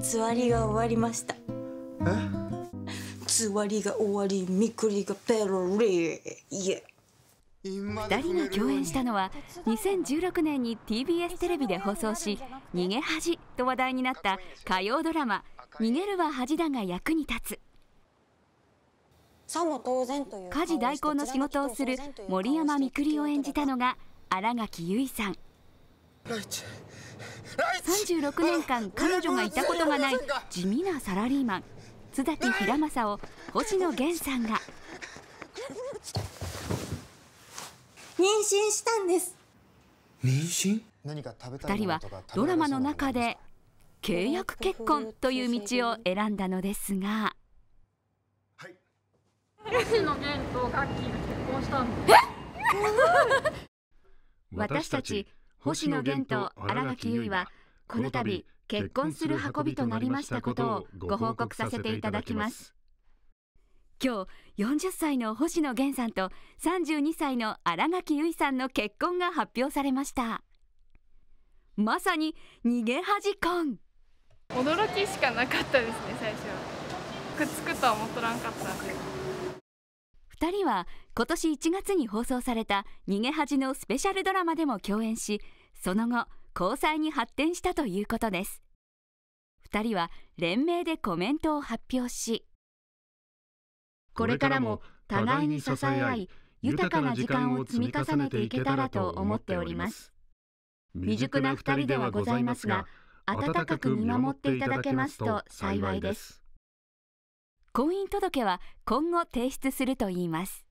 つわりが終わりましたつわりが終わりみくりがペロリイエ2人が共演したのは2016年に TBS テレビで放送し「逃げ恥」と話題になった火曜ドラマ「逃げるは恥だが役に立つ」家事代行の仕事をする森山みくりを演じたのが新垣結衣さん36年間彼女がいたことがない地味なサラリーマン津崎平正を星野源さんが妊娠したんです妊娠2人はドラマの中で契約結婚という道を選んだのですがはい、私たち星野源と新垣結衣はこの度結婚する運びとなりましたことをご報告させていただきます今日40歳の星野源さんと32歳の新垣結衣さんの結婚が発表されましたまさに逃げ恥婚驚きしかなかったですね最初くっつくとは思っとらんかったんで2人は今年1月に放送された「逃げ恥」のスペシャルドラマでも共演しその後交際に発展したということです2人は連名でコメントを発表しこれからも互いに支え合い豊かな時間を積み重ねていけたらと思っております未熟な2人ではございますが温かく見守っていただけますと幸いです婚姻届は今後提出するといいます。